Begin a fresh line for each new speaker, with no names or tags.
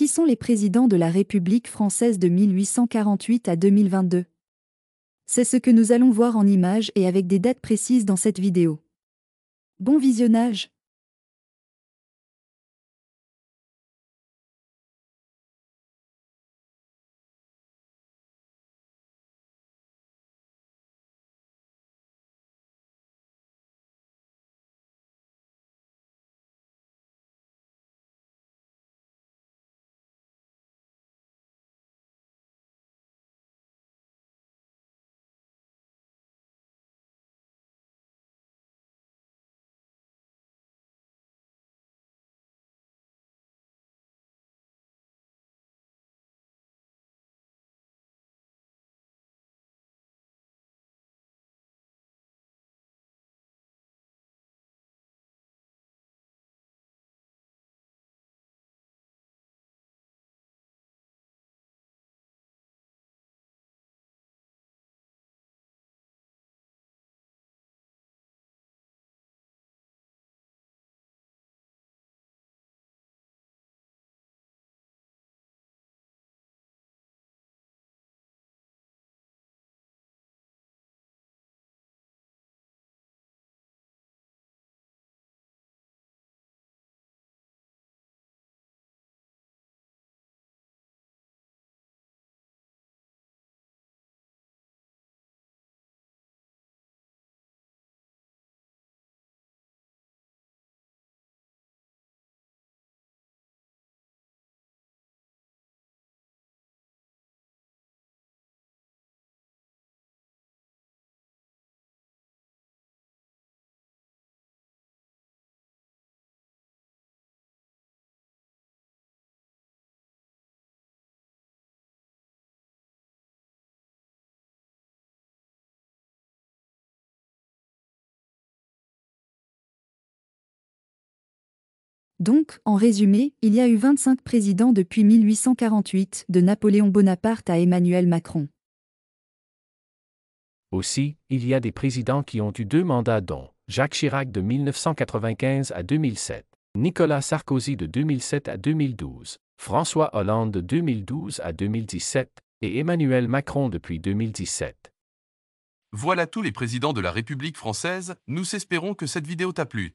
Qui sont les présidents de la République française de 1848 à 2022 C'est ce que nous allons voir en images et avec des dates précises dans cette vidéo.
Bon visionnage
Donc, en résumé, il y a eu 25 présidents depuis 1848, de Napoléon Bonaparte à Emmanuel Macron.
Aussi, il y a des présidents qui ont eu deux mandats dont Jacques Chirac de 1995 à 2007, Nicolas Sarkozy de 2007 à 2012, François Hollande de 2012 à 2017 et Emmanuel Macron depuis 2017.
Voilà tous les présidents de la République française, nous espérons que cette vidéo t'a
plu.